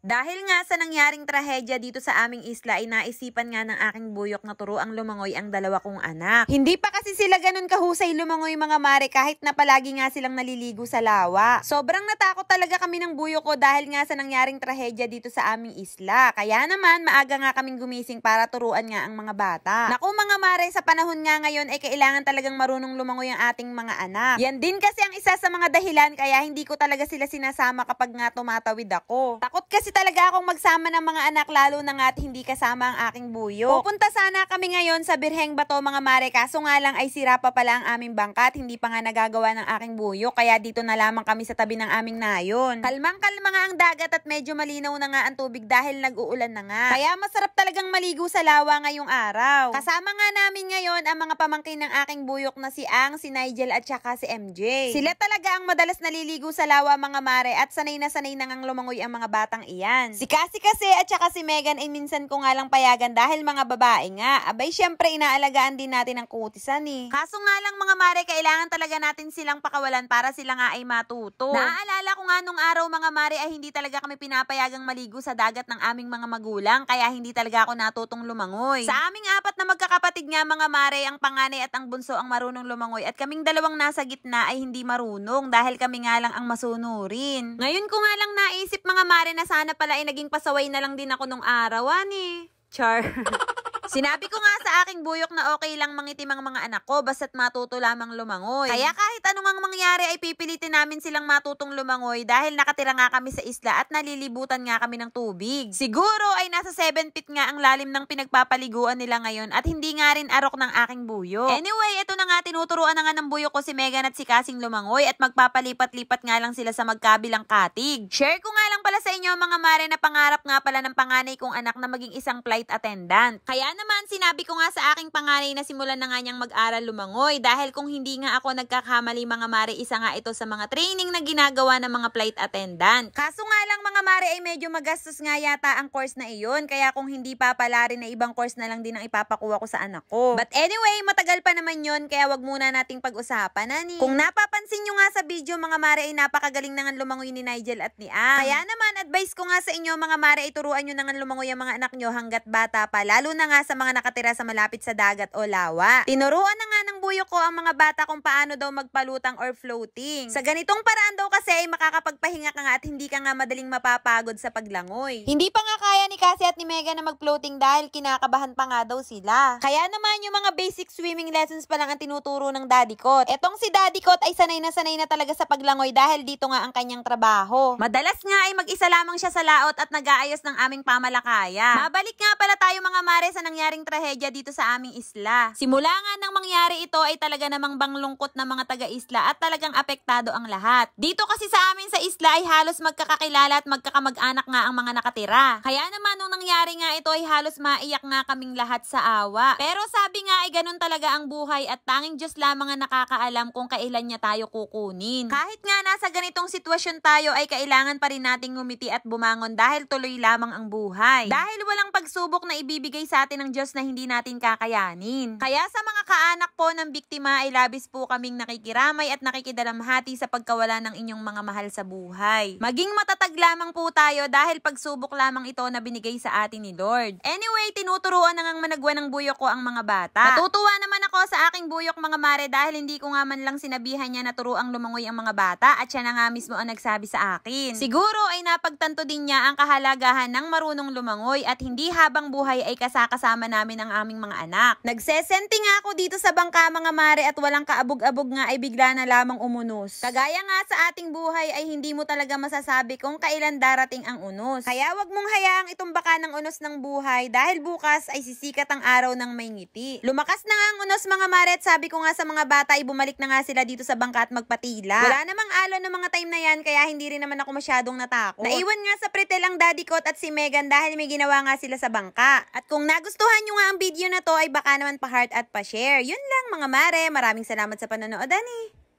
Dahil nga sa nangyaring trahedya dito sa aming isla inaisipan nga ng aking buyok na turuang lumangoy ang dalawa kong anak. Hindi pa kasi sila ganun kahusay lumangoy mga mare kahit na palagi nga silang naliligo sa lawa. Sobrang natakot talaga kami ng buyok ko dahil nga sa nangyaring trahedya dito sa aming isla. Kaya naman maaga nga kaming gumising para turuan nga ang mga bata. Naku mga mare sa panahon nga ngayon ay kailangan talagang marunong lumangoy ang ating mga anak. Yan din kasi ang isa sa mga dahilan kaya hindi ko talaga sila sinasama kapag nga tumatawid ako. Takot kasi kasi talaga akong magsama ng mga anak lalo na nga't hindi kasama ang aking buyo. Pupunta sana kami ngayon sa Birheng Bato mga mare kaso nga lang ay sira pa pala ang aming bangka at hindi pa nga nagagawa ng aking buyo kaya dito na lamang kami sa tabi ng aming nayon. Kalmang kalma nga ang dagat at medyo malinaw na nga ang tubig dahil nag-uulan na nga. Kaya masarap talagang maligo sa lawa ngayong araw. Kasama nga namin ngayon ang mga pamangkin ng aking buyok na si Ang, si Nigel at saka si MJ. Sila talaga ang madalas naliligo sa lawa mga mare at sanay na sanay na ngang lumangoy ang mga batang iyan. Ayan. Si Cassie kasi at saka si Megan ay eh, minsan ko nga lang payagan dahil mga babae nga. Abay, syempre inaalagaan din natin ang kutisan eh. Kaso nga lang mga mare, kailangan talaga natin silang pakawalan para sila nga ay matuto. Naaalala ko nga nung araw mga mare ay hindi talaga kami pinapayagang maligo sa dagat ng aming mga magulang kaya hindi talaga ako natutong lumangoy. Sa aming apat na magkakapatid nga mga mare, ang panganay at ang bunso ang marunong lumangoy at kaming dalawang nasa gitna ay hindi marunong dahil kami nga lang ang masunurin. Ngayon ko nga lang naisip mga mare na sana na pala ay eh, naging pasaway na lang din ako nung araw, ani. Eh. Char. Sinabi ko nga sa aking buyok na okay lang mangitim ang mga anak ko basta't matuto lamang lumangoy. Kaya mm. kahit anong mangyari ay pipilitin namin silang matutong lumangoy dahil nakatira nga kami sa isla at nalilibutan nga kami ng tubig. Siguro ay nasa 7 feet nga ang lalim ng pinagpapaliguan nila ngayon at hindi nga rin arok ng aking buyok. Anyway, ito na nga tinuturuan na nga ng buyok ko si Megan at si Kasing lumangoy at magpapalipat-lipat nga lang sila sa magkabilang katig. Share ko nga lang pala sa inyo mga mare na pangarap nga pala ng panganay kong anak na maging isang flight attendant. Kaya naman, sinabi ko nga sa aking panganay na simulan na nga niyang mag-aral lumangoy dahil kung hindi nga ako nagkakamali mga mare, isa nga ito sa mga training na ginagawa ng mga flight attendant. Kaso nga lang mga mare ay medyo magastos nga yata ang course na iyon kaya kung hindi papala rin na ibang course na lang din ang ipapakuha ko sa anak ko. But anyway, matagal pa naman yon kaya wag muna nating pag-usapan, ani. Kung napapansin nyo nga sa video mga mare ay napakagaling na nga lumangoy ni Nigel at ni Ang. Kaya naman, advice ko nga sa inyo mga mare, ituruan nyo na nga lumangoy ang mga anak nyo hanggat bata pa, lalo na nga sa mga nakatira sa malapit sa dagat o lawa. Tinuruan na nga ng buyo ko ang mga bata kung paano daw magpalutang or floating. Sa ganitong paraan daw kasi ay makakapagpahinga ka nga at hindi ka nga madaling mapapagod sa paglangoy. Hindi pa nga kaya ni Cassie at ni Mega na mag-floating dahil kinakabahan pa nga daw sila. Kaya naman yung mga basic swimming lessons pa lang ang tinuturo ng daddy kot. Etong si daddy kot ay sanay na sanay na talaga sa paglangoy dahil dito nga ang kanyang trabaho. Madalas nga ay mag-isa lamang siya sa laot at nag-aayos ng aming pamalakaya. Mabalik nga pala tayo mga mare sa nangyaring trahedya dito sa aming isla. Simula nga nang mangyari ito ay talaga namang banglungkot ng mga taga-isla at talagang apektado ang lahat. Dito kasi sa amin sa isla ay halos magkakakilala at magkakamag-anak nga ang mga nakatira. Kaya naman nung nangyari nga ito ay halos maiyak nga kaming lahat sa awa. Pero sabi nga ay ganun talaga ang buhay at tanging Diyos lamang ang nakakaalam kung kailan niya tayo kukunin. Kahit nga nasa ganitong sitwasyon tayo ay kailangan pa rin nating ngumiti at bumangon dahil tuloy lamang ang buhay. Dahil walang pagsubok na ibibigay sa atin ng Diyos na hindi natin kakayanin. Kaya sa mga kaanak po ng biktima ay labis po kaming nakikiramay at nakikidalamhati sa pagkawala ng inyong mga mahal sa buhay. Maging matatag lamang po tayo dahil pagsubok lamang ito na binigay sa atin ni Lord. Anyway, tinuturuan na ngang managwa ng buyok ko ang mga bata. Natutuwa naman ako sa aking buyok mga mare dahil hindi ko nga man lang sinabihan niya na turuang lumangoy ang mga bata at siya na nga mismo ang nagsabi sa akin. Siguro ay napagtanto din niya ang kahalagahan ng marunong lumangoy at hindi habang buhay ay kasakasama kasama namin ang aming mga anak. Nagsesente nga ako dito sa bangka mga mare at walang kaabog-abog nga ay bigla na lamang umunos. Kagaya nga sa ating buhay ay hindi mo talaga masasabi kung kailan darating ang unos. Kaya wag mong hayaang itong ng unos ng buhay dahil bukas ay sisikat ang araw ng may ngiti. Lumakas na nga ang unos mga mare at sabi ko nga sa mga bata ay bumalik na nga sila dito sa bangka at magpatila. Wala namang alon ng mga time na yan kaya hindi rin naman ako masyadong natakot. Naiwan nga sa pretel ang daddy ko at si Megan dahil may ginawa nga sila sa bangka. At kung nagustuhan nagustuhan nyo nga ang video na to ay baka naman pa-heart at pa-share. Yun lang mga mare, maraming salamat sa panonood, Ani.